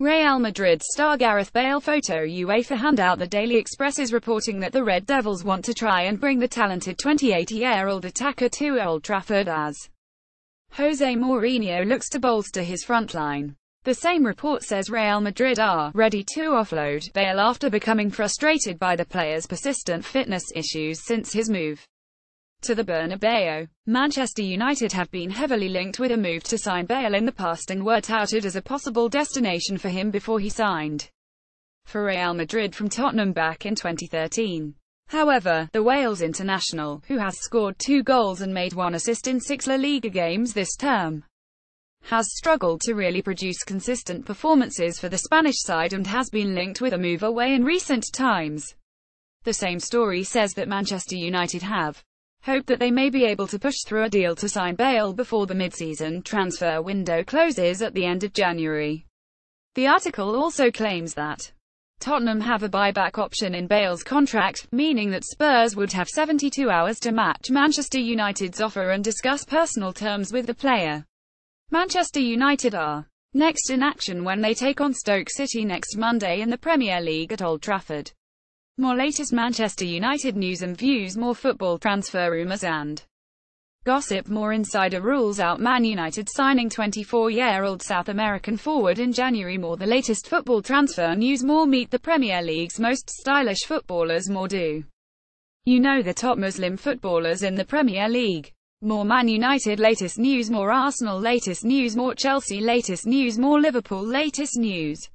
Real Madrid star Gareth Bale photo UEFA handout The Daily Express is reporting that the Red Devils want to try and bring the talented 28-year-old attacker to Old Trafford as Jose Mourinho looks to bolster his front line. The same report says Real Madrid are ready to offload Bale after becoming frustrated by the player's persistent fitness issues since his move to the Bernabeu. Manchester United have been heavily linked with a move to sign Bale in the past and were touted as a possible destination for him before he signed for Real Madrid from Tottenham back in 2013. However, the Wales international, who has scored two goals and made one assist in six La Liga games this term, has struggled to really produce consistent performances for the Spanish side and has been linked with a move away in recent times. The same story says that Manchester United have hope that they may be able to push through a deal to sign Bale before the mid-season transfer window closes at the end of January. The article also claims that Tottenham have a buyback option in Bale's contract, meaning that Spurs would have 72 hours to match Manchester United's offer and discuss personal terms with the player. Manchester United are next in action when they take on Stoke City next Monday in the Premier League at Old Trafford. More latest Manchester United news and views, more football transfer rumours and gossip, more insider rules out Man United signing 24-year-old South American forward in January, more the latest football transfer news, more meet the Premier League's most stylish footballers, more do you know the top Muslim footballers in the Premier League. More Man United latest news, more Arsenal latest news, more Chelsea latest news, more Liverpool latest news.